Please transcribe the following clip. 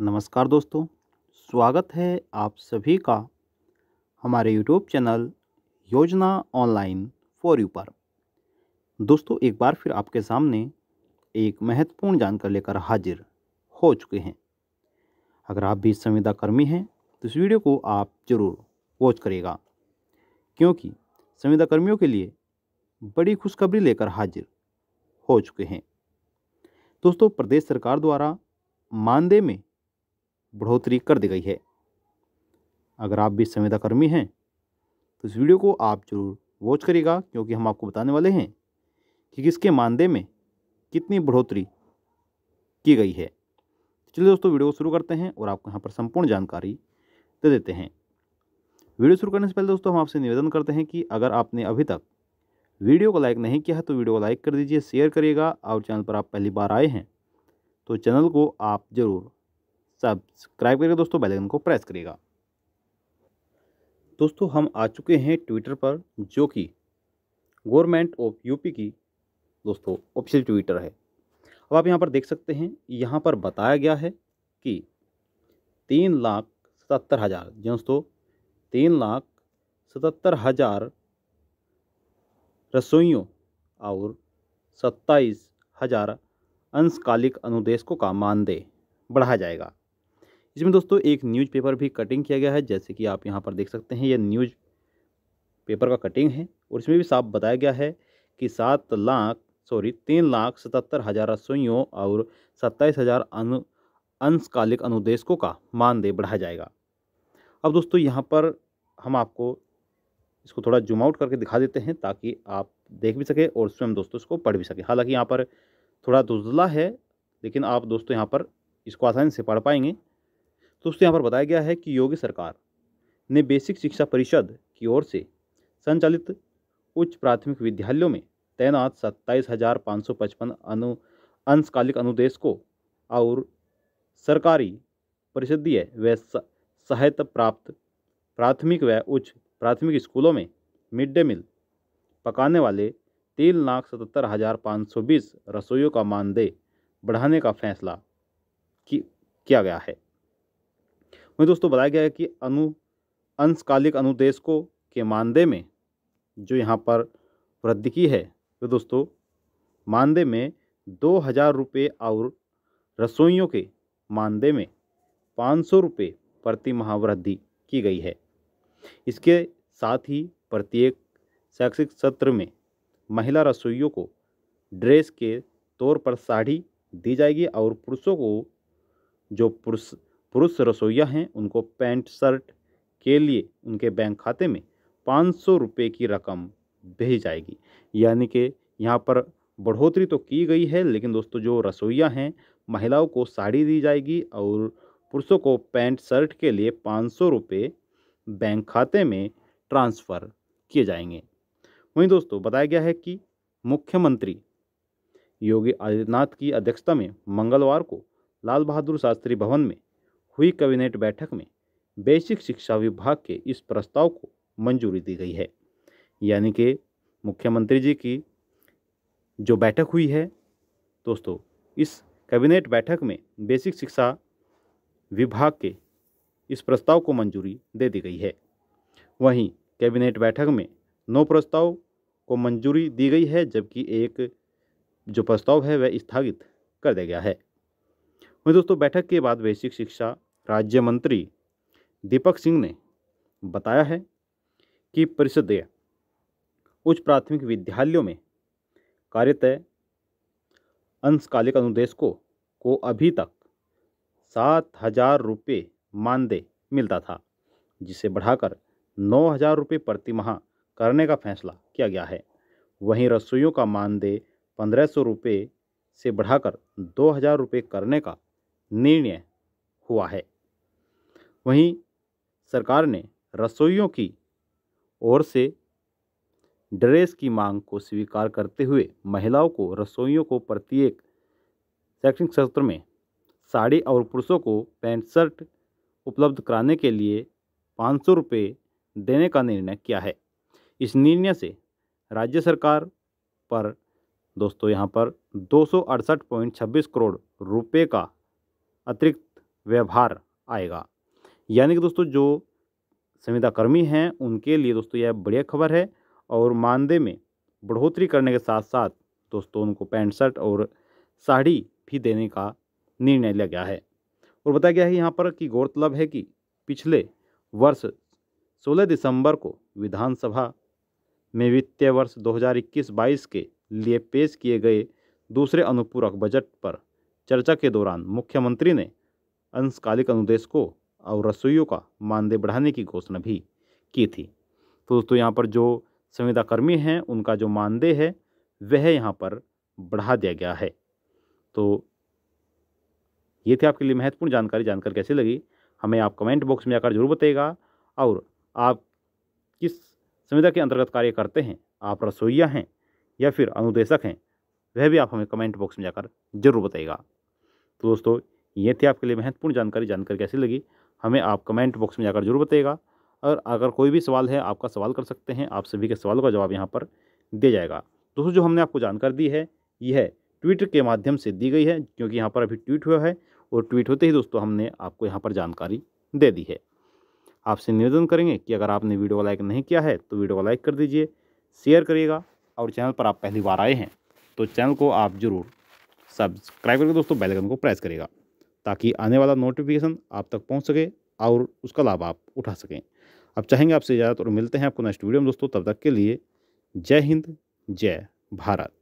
नमस्कार दोस्तों स्वागत है आप सभी का हमारे YouTube channel Yojana online for you पर दोस्तों एक बार फिर आपके सामने एक महत्वपूर्ण जानकारी लेकर हाजिर हो चुके हैं अगर आप भी संविदा कर्मी हैं तो इस वीडियो को आप ज़रूर वॉच करेगा क्योंकि संविदा कर्मियों के लिए बड़ी खुशखबरी लेकर हाजिर हो चुके हैं दोस्तों प्रदेश सरकार द्वारा मानदेय में बढ़ोतरी कर दी गई है अगर आप भी संविदाकर्मी हैं तो इस वीडियो को आप जरूर वॉच करिएगा क्योंकि हम आपको बताने वाले हैं कि किसके मानदेय में कितनी बढ़ोतरी की गई है तो चलिए दोस्तों वीडियो को शुरू करते हैं और आपको यहाँ पर संपूर्ण जानकारी दे देते हैं वीडियो शुरू करने से पहले दोस्तों हम आपसे निवेदन करते हैं कि अगर आपने अभी तक वीडियो को लाइक नहीं किया है तो वीडियो को लाइक कर दीजिए शेयर करिएगा और चैनल पर आप पहली बार आए हैं तो चैनल को आप ज़रूर सब्सक्राइब करके दोस्तों बेल आइकन को प्रेस करिएगा दोस्तों हम आ चुके हैं ट्विटर पर जो कि गवर्नमेंट ऑफ यूपी की दोस्तों ऑफिशियल ट्विटर है अब आप यहाँ पर देख सकते हैं यहाँ पर बताया गया है कि तीन लाख सतहत्तर हज़ार हाँ दोस्तों तीन लाख सतहत्तर हज़ार रसोइयों और सत्ताईस हज़ार अंशकालिक अनुदेशकों का मानदेय बढ़ाया जाएगा इसमें दोस्तों एक न्यूज़पेपर भी कटिंग किया गया है जैसे कि आप यहाँ पर देख सकते हैं यह न्यूज पेपर का कटिंग है और इसमें भी साफ बताया गया है कि सात लाख सॉरी तीन लाख सतहत्तर हज़ार रसोइयों और सत्ताईस हज़ार अनु अंशकालिक अनुदेशकों का मानदेय बढ़ाया जाएगा अब दोस्तों यहाँ पर हम आपको इसको थोड़ा जूम आउट करके दिखा देते हैं ताकि आप देख भी सकें और स्वयं दोस्तों इसको पढ़ भी सकें हालांकि यहाँ पर थोड़ा धुंधला है लेकिन आप दोस्तों यहाँ पर इसको आसानी से पढ़ पाएंगे दोस्तों यहाँ पर बताया गया है कि योगी सरकार ने बेसिक शिक्षा परिषद की ओर से संचालित उच्च प्राथमिक विद्यालयों में तैनात सत्ताईस हज़ार पाँच सौ पचपन अनु अंशकालिक अनुदेशकों और सरकारी परिषदीय व सहायता प्राप्त प्राथमिक व उच्च प्राथमिक स्कूलों में मिड डे मील पकाने वाले तीन लाख सतहत्तर हज़ार पाँच सौ बीस रसोइयों का मानदेय बढ़ाने का फैसला किया गया है वहीं दोस्तों बताया गया है कि अनु अंशकालिक अनुदेश को के मानदेय में जो यहाँ पर वृद्धि की है तो दोस्तों मानदेय में दो हज़ार रुपये और रसोइयों के मानदेय में पाँच सौ रुपये प्रति माह वृद्धि की गई है इसके साथ ही प्रत्येक शैक्षिक सत्र में महिला रसोइयों को ड्रेस के तौर पर साड़ी दी जाएगी और पुरुषों को जो पुरुष पुरुष रसोइया हैं उनको पैंट शर्ट के लिए उनके बैंक खाते में पाँच सौ रुपये की रकम भेजी जाएगी यानी कि यहाँ पर बढ़ोतरी तो की गई है लेकिन दोस्तों जो रसोइया हैं महिलाओं को साड़ी दी जाएगी और पुरुषों को पैंट शर्ट के लिए पाँच सौ रुपये बैंक खाते में ट्रांसफ़र किए जाएंगे वहीं दोस्तों बताया गया है कि मुख्यमंत्री योगी आदित्यनाथ की अध्यक्षता में मंगलवार को लाल बहादुर शास्त्री भवन में हुई कैबिनेट बैठक में बेसिक शिक्षा विभाग के इस प्रस्ताव को मंजूरी दी गई है यानी कि मुख्यमंत्री जी की जो बैठक हुई है दोस्तों इस कैबिनेट बैठक में बेसिक शिक्षा विभाग के इस प्रस्ताव को मंजूरी दे दी गई है वहीं कैबिनेट बैठक में नौ प्रस्ताव को मंजूरी दी गई है जबकि एक जो प्रस्ताव है वह स्थगित कर दिया गया है वहीं दोस्तों बैठक के बाद बेसिक शिक्षा राज्य मंत्री दीपक सिंह ने बताया है कि परिषदीय उच्च प्राथमिक विद्यालयों में कार्यत अंशकालिक अनुदेशकों को अभी तक सात हजार रुपये मानदेय मिलता था जिसे बढ़ाकर नौ हजार रुपये प्रति माह करने का फैसला किया गया है वहीं रसोइयों का मानदेय पंद्रह सौ रुपये से बढ़ाकर दो हजार रुपये करने का निर्णय हुआ है वहीं सरकार ने रसोइयों की ओर से ड्रेस की मांग को स्वीकार करते हुए महिलाओं को रसोइयों को प्रत्येक शैक्षणिक सत्र में साड़ी और पुरुषों को पैंट शर्ट उपलब्ध कराने के लिए पाँच सौ रुपये देने का निर्णय किया है इस निर्णय से राज्य सरकार पर दोस्तों यहाँ पर दो करोड़ रुपए का अतिरिक्त व्यवहार आएगा यानी कि दोस्तों जो संविदाकर्मी हैं उनके लिए दोस्तों यह बढ़िया खबर है और मानदेय में बढ़ोतरी करने के साथ साथ दोस्तों उनको पैंट शर्ट और साड़ी भी देने का निर्णय लिया गया है और बताया गया है यहाँ पर कि गौरतलब है कि पिछले वर्ष 16 दिसंबर को विधानसभा में वित्तीय वर्ष 2021-22 के लिए पेश किए गए दूसरे अनुपूरक बजट पर चर्चा के दौरान मुख्यमंत्री ने अंशकालिक अनुदेश को और रसोइयों का मानदेय बढ़ाने की घोषणा भी की थी तो दोस्तों यहाँ पर जो संविदाकर्मी हैं उनका जो मानदेय है वह यहाँ पर बढ़ा दिया गया है तो ये थी आपके लिए महत्वपूर्ण जानकारी जानकर कैसी लगी हमें आप कमेंट बॉक्स में जाकर जरूर बताइएगा और आप किस संविदा के अंतर्गत कार्य करते हैं आप रसोइया हैं या फिर अनुदेशक हैं वह भी आप हमें कमेंट बॉक्स में जाकर जरूर बताइएगा तो दोस्तों ये थी आपके लिए महत्वपूर्ण जानकारी जानकर कैसी लगी हमें आप कमेंट बॉक्स में जाकर जरूर बताइएगा और अगर कोई भी सवाल है आपका सवाल कर सकते हैं आप सभी के सवालों का जवाब यहाँ पर दिया जाएगा दोस्तों जो हमने आपको जानकारी दी है यह ट्विटर के माध्यम से दी गई है क्योंकि यहाँ पर अभी ट्वीट हुआ है और ट्वीट होते ही दोस्तों हमने आपको यहाँ पर जानकारी दे दी है आपसे निवेदन करेंगे कि अगर आपने वीडियो को लाइक नहीं किया है तो वीडियो को लाइक कर दीजिए शेयर करिएगा और चैनल पर आप पहली बार आए हैं तो चैनल को आप जरूर सब्सक्राइब करके दोस्तों बेल आइकन को प्रेस करिएगा ताकि आने वाला नोटिफिकेशन आप तक पहुँच सके और उसका लाभ आप उठा सकें अब चाहेंगे आपसे इजाज़त और मिलते हैं आपको नेक्स्ट वीडियो में दोस्तों तब तक के लिए जय हिंद जय भारत